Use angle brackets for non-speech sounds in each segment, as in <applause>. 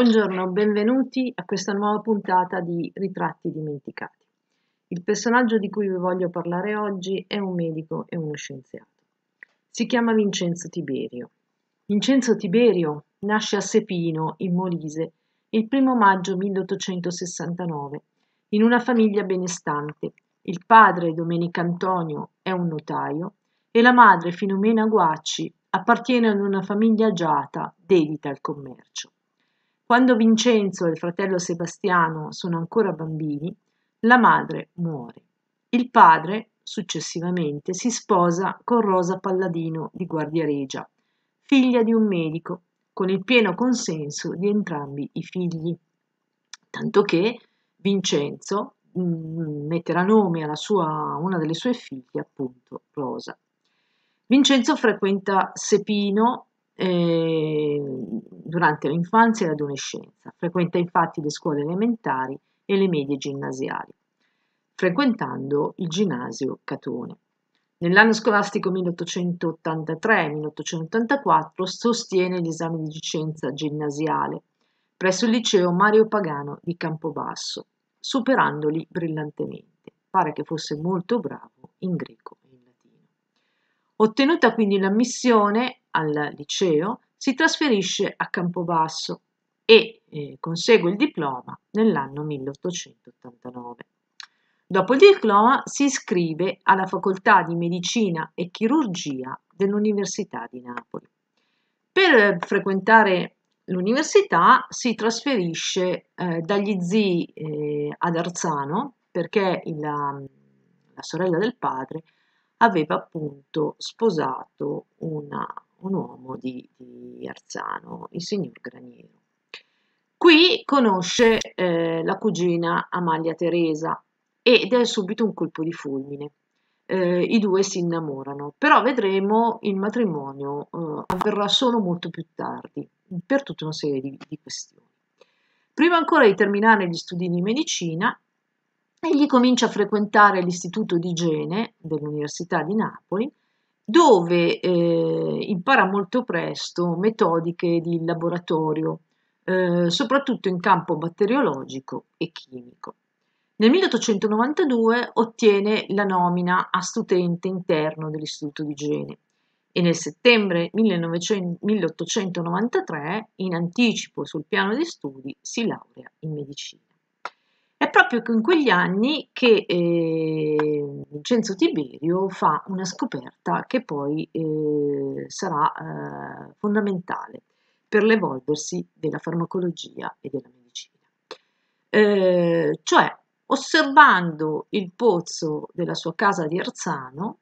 Buongiorno, benvenuti a questa nuova puntata di Ritratti dimenticati. Il personaggio di cui vi voglio parlare oggi è un medico e uno scienziato. Si chiama Vincenzo Tiberio. Vincenzo Tiberio nasce a Sepino, in Molise, il 1 maggio 1869, in una famiglia benestante. Il padre, Domenico Antonio, è un notaio e la madre, Filomena Guacci, appartiene ad una famiglia agiata dedita al commercio. Quando Vincenzo e il fratello Sebastiano sono ancora bambini, la madre muore. Il padre, successivamente, si sposa con Rosa Palladino di Guardiaregia, figlia di un medico, con il pieno consenso di entrambi i figli. Tanto che Vincenzo mm, metterà nome alla sua, una delle sue figlie, appunto Rosa. Vincenzo frequenta Sepino, eh, durante l'infanzia e l'adolescenza, frequenta infatti le scuole elementari e le medie ginnasiali, frequentando il ginnasio Catone. Nell'anno scolastico 1883-1884 sostiene gli esami di licenza ginnasiale presso il liceo Mario Pagano di Campobasso, superandoli brillantemente. Pare che fosse molto bravo in greco e in latino. Ottenuta quindi l'ammissione al liceo, si trasferisce a Campobasso e eh, consegue il diploma nell'anno 1889. Dopo il diploma si iscrive alla facoltà di medicina e chirurgia dell'Università di Napoli. Per frequentare l'università si trasferisce eh, dagli zii eh, ad Arzano perché la, la sorella del padre aveva appunto sposato una un uomo di, di Arzano, il signor Graniero. Qui conosce eh, la cugina Amalia Teresa ed è subito un colpo di fulmine. Eh, I due si innamorano, però vedremo il matrimonio eh, avverrà solo molto più tardi, per tutta una serie di, di questioni. Prima ancora di terminare gli studi di medicina, egli comincia a frequentare l'istituto di igiene dell'Università di Napoli, dove eh, impara molto presto metodiche di laboratorio, eh, soprattutto in campo batteriologico e chimico. Nel 1892 ottiene la nomina a studente interno dell'Istituto di Igiene e nel settembre 1900, 1893, in anticipo sul piano di studi, si laurea in medicina. È proprio in quegli anni che eh, Vincenzo Tiberio fa una scoperta che poi eh, sarà eh, fondamentale per l'evolversi della farmacologia e della medicina. Eh, cioè, osservando il pozzo della sua casa di Arzano,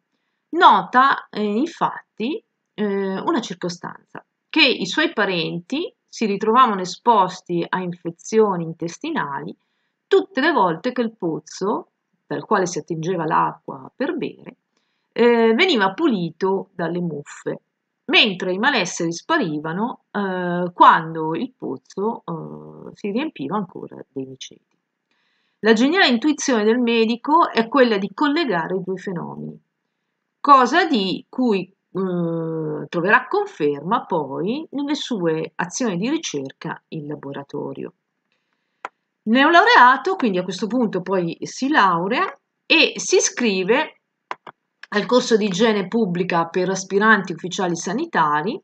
nota eh, infatti eh, una circostanza, che i suoi parenti si ritrovavano esposti a infezioni intestinali tutte le volte che il pozzo dal quale si attingeva l'acqua per bere eh, veniva pulito dalle muffe, mentre i malesseri sparivano eh, quando il pozzo eh, si riempiva ancora dei miceti. La geniale intuizione del medico è quella di collegare i due fenomeni, cosa di cui eh, troverà conferma poi nelle sue azioni di ricerca in laboratorio. Neolaureato, quindi a questo punto poi si laurea e si iscrive al corso di igiene pubblica per aspiranti ufficiali sanitari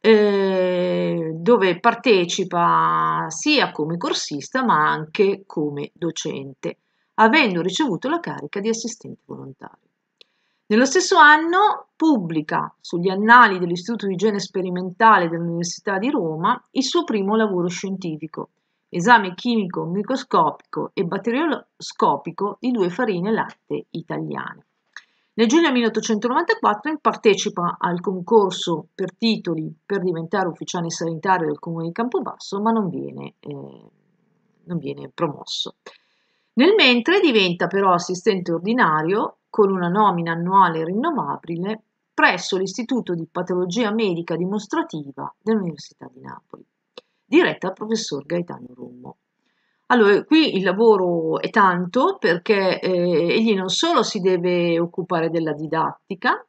eh, dove partecipa sia come corsista ma anche come docente, avendo ricevuto la carica di assistente volontario. Nello stesso anno pubblica sugli annali dell'Istituto di Igiene Sperimentale dell'Università di Roma il suo primo lavoro scientifico, esame chimico microscopico e batterioscopico di due farine latte italiane. Nel giugno 1894 partecipa al concorso per titoli per diventare ufficiale sanitario del comune di Campobasso, ma non viene, eh, non viene promosso. Nel mentre diventa però assistente ordinario con una nomina annuale rinnovabile presso l'Istituto di Patologia Medica Dimostrativa dell'Università di Napoli diretta al professor Gaetano Rummo. Allora, qui il lavoro è tanto perché eh, egli non solo si deve occupare della didattica,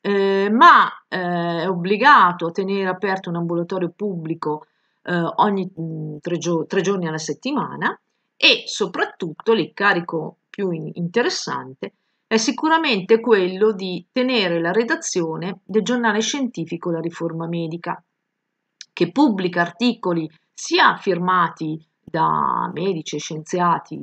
eh, ma eh, è obbligato a tenere aperto un ambulatorio pubblico eh, ogni mm, tre, gio tre, giorni alla settimana e soprattutto l'incarico più in interessante è sicuramente quello di tenere la redazione del giornale scientifico La Riforma Medica, che pubblica articoli sia firmati da medici e scienziati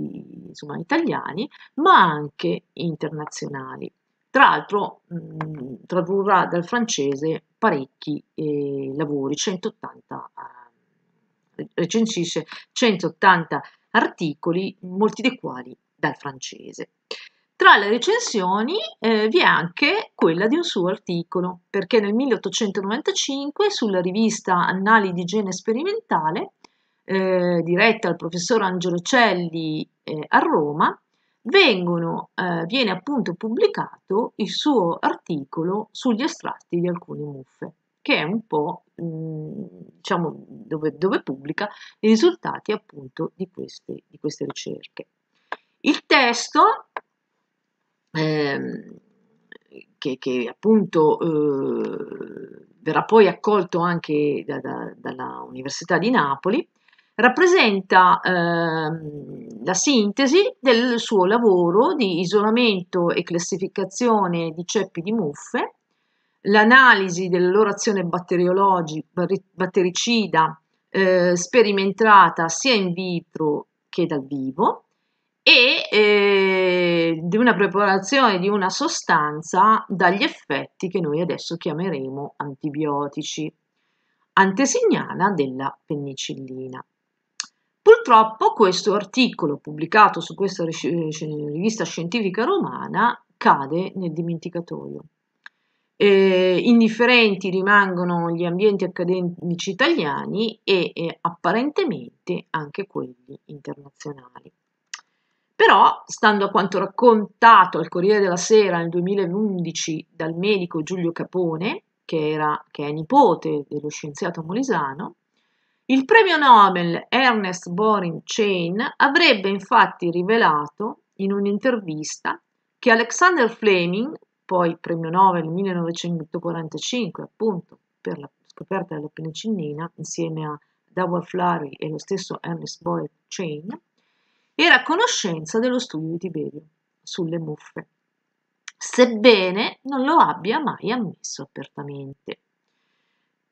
insomma, italiani, ma anche internazionali. Tra l'altro mm, tradurrà dal francese parecchi eh, lavori, 180, eh, recensisce 180 articoli, molti dei quali dal francese. Tra le recensioni eh, vi è anche quella di un suo articolo, perché nel 1895 sulla rivista Annali di Igiene Sperimentale, eh, diretta al professor Angelo Celli eh, a Roma, vengono, eh, viene appunto pubblicato il suo articolo sugli estratti di alcune muffe, che è un po' mh, mm, diciamo, dove, dove, pubblica i risultati appunto di queste, di queste ricerche. Il testo ehm, che, che, appunto eh, verrà poi accolto anche da, da, dalla Università di Napoli, rappresenta ehm, la sintesi del suo lavoro di isolamento e classificazione di ceppi di muffe, l'analisi della loro azione battericida eh, sperimentata sia in vitro che dal vivo eh, di una preparazione di una sostanza dagli effetti che noi adesso chiameremo antibiotici, antesignana della penicillina. Purtroppo questo articolo pubblicato su questa rivista scientifica romana cade nel dimenticatoio. Eh, indifferenti rimangono gli ambienti accademici italiani e eh, apparentemente anche quelli internazionali. Però, stando a quanto raccontato al Corriere della Sera nel 2011 dal medico Giulio Capone, che, era, che è nipote dello scienziato molisano, il premio Nobel Ernest Boring Chain avrebbe infatti rivelato in un'intervista che Alexander Fleming, poi premio Nobel 1945 appunto per la scoperta della penicillina insieme a Dawal Flurry e lo stesso Ernest Boring Chain, era a conoscenza dello studio di Tiberio sulle muffe, sebbene non lo abbia mai ammesso apertamente.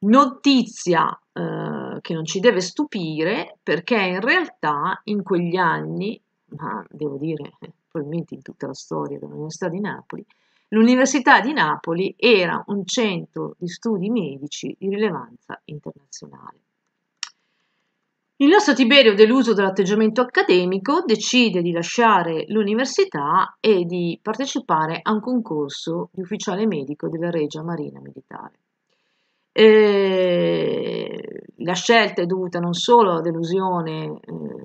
Notizia eh, che non ci deve stupire perché in realtà in quegli anni, ma devo dire eh, probabilmente in tutta la storia dell'Università di Napoli, l'Università di Napoli era un centro di studi medici di rilevanza internazionale. Il nostro Tiberio, deluso dall'atteggiamento accademico, decide di lasciare l'università e di partecipare a un concorso di ufficiale medico della Regia Marina Militare. E la scelta è dovuta non solo alla delusione eh,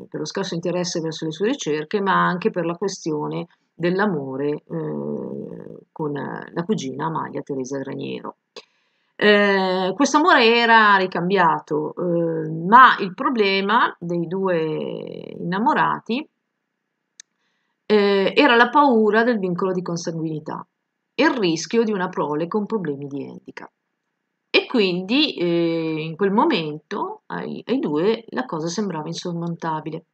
per lo scarso interesse verso le sue ricerche, ma anche per la questione dell'amore eh, con la cugina Amalia Teresa Graniero. Eh, questo amore era ricambiato, eh, ma il problema dei due innamorati eh, era la paura del vincolo di consanguinità e il rischio di una prole con problemi di handicap. E quindi eh, in quel momento ai, ai, due la cosa sembrava insormontabile.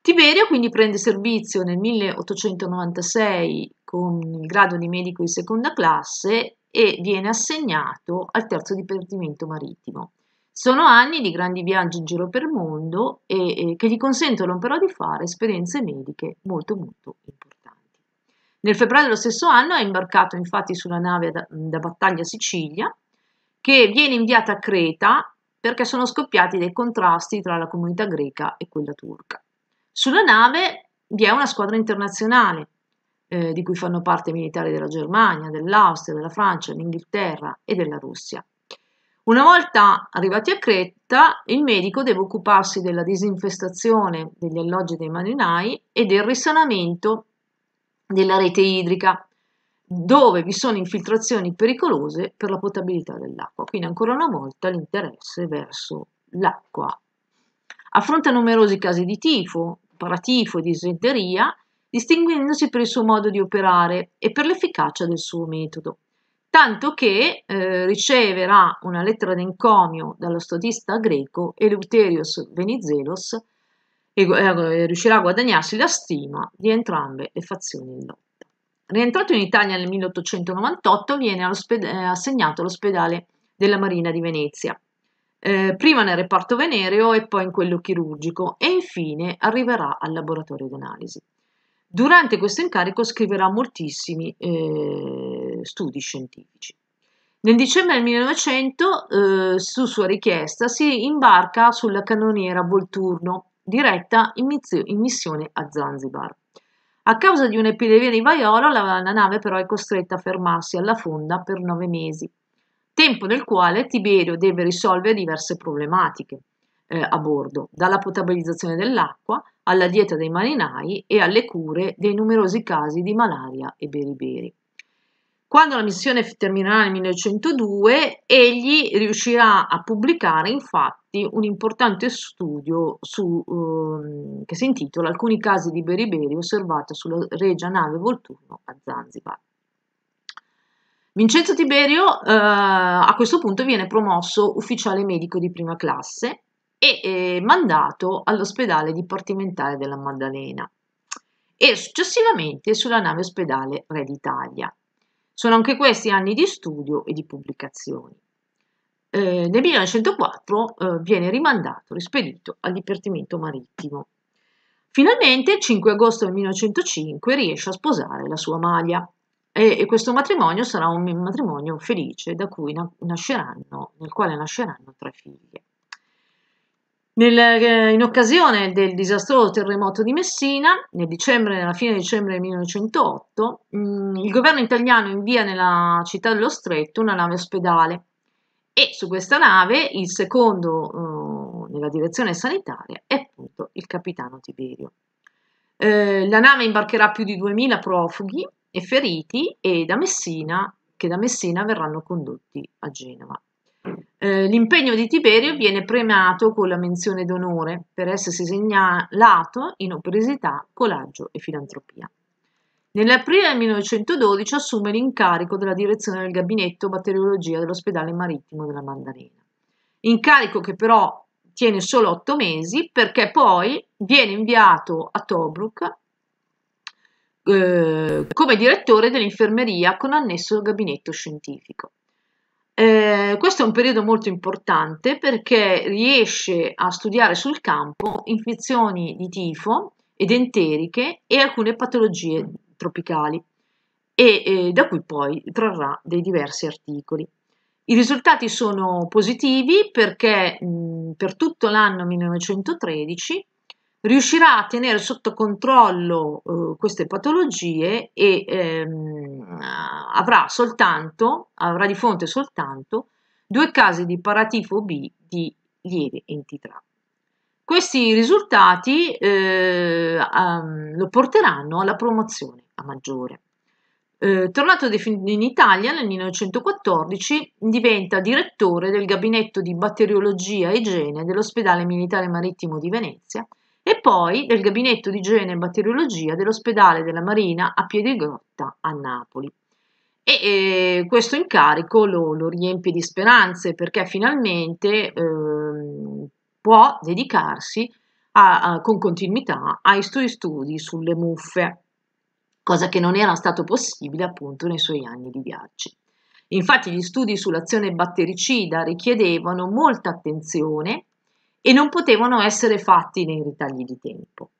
Tiberio quindi prende servizio nel 1896 con il grado di medico di seconda classe e viene assegnato al terzo dipartimento marittimo. Sono anni di grandi viaggi in giro per il mondo e, e, che gli consentono però di fare esperienze mediche molto molto importanti. Nel febbraio dello stesso anno è imbarcato infatti sulla nave da, da battaglia Sicilia che viene inviata a Creta perché sono scoppiati dei contrasti tra la comunità greca e quella turca. Sulla nave vi è una squadra internazionale eh, di cui fanno parte militari della Germania, dell'Austria, della Francia, dell'Inghilterra e della Russia. Una volta arrivati a Creta, il medico deve occuparsi della disinfestazione degli alloggi dei marinai e del risanamento della rete idrica, dove vi sono infiltrazioni pericolose per la potabilità dell'acqua. Quindi ancora una volta l'interesse verso l'acqua. Affronta numerosi casi di tifo, paratifo e disenteria distinguendosi per il suo modo di operare e per l'efficacia del suo metodo. Tanto che eh, riceverà una lettera d'encomio dallo statista greco Eleuterios Venizelos e eh, riuscirà a guadagnarsi la stima di entrambe le fazioni in lotta. Rientrato in Italia nel 1898 viene eh, assegnato all'ospedale della Marina di Venezia, eh, prima nel reparto venereo e poi in quello chirurgico e infine arriverà al laboratorio d'analisi. Durante questo incarico scriverà moltissimi eh, studi scientifici. Nel dicembre del 1900, eh, su sua richiesta, si imbarca sulla cannoniera Volturno, diretta in, mizio, in missione a Zanzibar. A causa di un'epidemia di vaiolo, la, la nave però è costretta a fermarsi alla fonda per nove mesi, tempo nel quale Tiberio deve risolvere diverse problematiche eh, a bordo, dalla potabilizzazione dell'acqua alla dieta dei marinai e alle cure dei numerosi casi di malaria e beriberi. Quando la missione terminerà nel 1902, egli riuscirà a pubblicare infatti un importante studio su, ehm, che si intitola Alcuni casi di beriberi osservati sulla regia nave Volturno a Zanzibar. Vincenzo Tiberio eh, a questo punto viene promosso ufficiale medico di prima classe e mandato all'ospedale dipartimentale della Maddalena e successivamente sulla nave ospedale Re d'Italia. Sono anche questi anni di studio e di pubblicazioni. Eh, nel 1904 eh, viene rimandato, rispedito al Dipartimento Marittimo. Finalmente, il 5 agosto del 1905, riesce a sposare la sua Amalia e, e, questo matrimonio sarà un matrimonio felice da cui na nasceranno, nel quale nasceranno tre figlie. Nel, eh, in occasione del disastroso terremoto di Messina, nel dicembre, alla fine di dicembre 1908, mm, il governo italiano invia nella città dello Stretto una nave ospedale e su questa nave il secondo eh, nella direzione sanitaria è appunto il capitano Tiberio. Eh, la nave imbarcherà più di 2000 profughi e feriti e da Messina, che da Messina verranno condotti a Genova. Eh, l'impegno di Tiberio viene premiato con la menzione d'onore per essersi segnalato in operosità, coraggio e filantropia. Nell'aprile 1912 assume l'incarico della direzione del gabinetto batteriologia dell'ospedale marittimo della Mandarena. Incarico che però tiene solo otto mesi perché poi viene inviato a Tobruk eh, come direttore dell'infermeria con annesso gabinetto scientifico. Eh, questo è un periodo molto importante perché riesce a studiare sul campo infezioni di tifo ed enteriche e alcune patologie tropicali e eh, da cui poi trarrà dei diversi articoli. I risultati sono positivi perché mh, per tutto l'anno 1913 riuscirà a tenere sotto controllo eh, queste patologie e ehm, avrà soltanto, avrà di fronte soltanto due casi di paratifo B di lieve entità. Questi risultati eh, um, lo porteranno alla promozione a maggiore. Eh, tornato in Italia nel 1914, diventa direttore del gabinetto di batteriologia e igiene dell'ospedale militare marittimo di Venezia e poi del gabinetto di igiene e batteriologia dell'ospedale della Marina a Piedigrotta a Napoli. E eh, questo incarico lo, lo, riempie di speranze perché finalmente eh, può dedicarsi a, a, con continuità ai suoi studi sulle muffe, cosa che non era stato possibile appunto nei suoi anni di viaggi. Infatti gli studi sull'azione battericida richiedevano molta attenzione e non potevano essere fatti nei ritagli di tempo.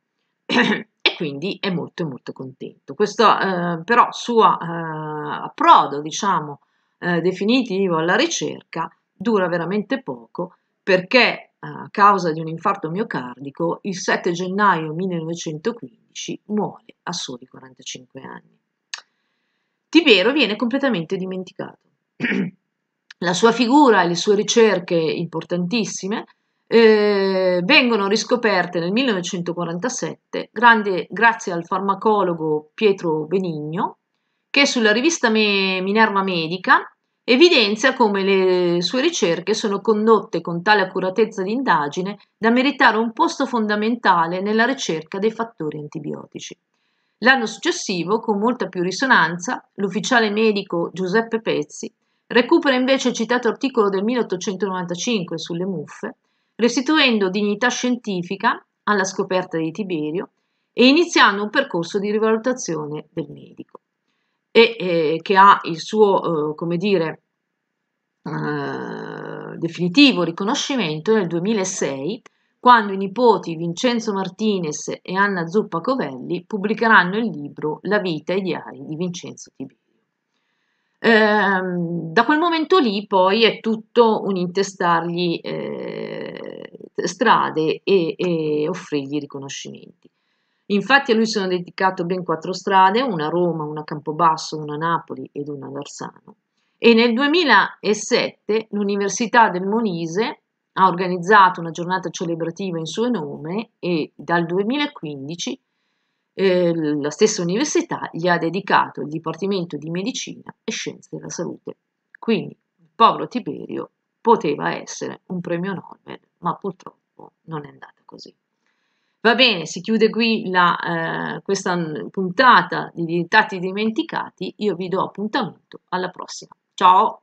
<clears throat> e quindi è molto molto contento. Questo eh, però suo eh, approdo, diciamo, eh, definitivo alla ricerca dura veramente poco perché eh, a causa di un infarto miocardico il 7 gennaio 1915 muore a soli 45 anni. Tibero viene completamente dimenticato. <clears throat> La sua figura e le sue ricerche importantissime eh, vengono riscoperte nel 1947 grandi, grazie al farmacologo Pietro Benigno che sulla rivista Me Minerva Medica evidenzia come le sue ricerche sono condotte con tale accuratezza di indagine da meritare un posto fondamentale nella ricerca dei fattori antibiotici. L'anno successivo, con molta più risonanza, l'ufficiale medico Giuseppe Pezzi recupera invece il citato articolo del 1895 sulle muffe restituendo dignità scientifica alla scoperta di Tiberio e iniziando un percorso di rivalutazione del medico, e, eh, che ha il suo, eh, come dire, eh, definitivo riconoscimento nel 2006, quando i nipoti Vincenzo Martinez e Anna Zuppa Covelli pubblicheranno il libro La vita e i diari di Vincenzo Tiberio. Ehm, da quel momento lì poi è tutto un intestargli eh, strade e, e offrirgli riconoscimenti. Infatti a lui sono dedicate ben quattro strade, una a Roma, una a Campobasso, una a Napoli ed una ad Arsano. E nel 2007 l'Università del Monise ha organizzato una giornata celebrativa in suo nome e dal 2015 eh, la stessa università gli ha dedicato il Dipartimento di Medicina e Scienze della Salute. Quindi il povero Tiberio poteva essere un premio Nobel ma purtroppo non è andata così. Va bene, si chiude qui la, eh, questa puntata di Tatti Dimenticati, io vi do appuntamento alla prossima. Ciao!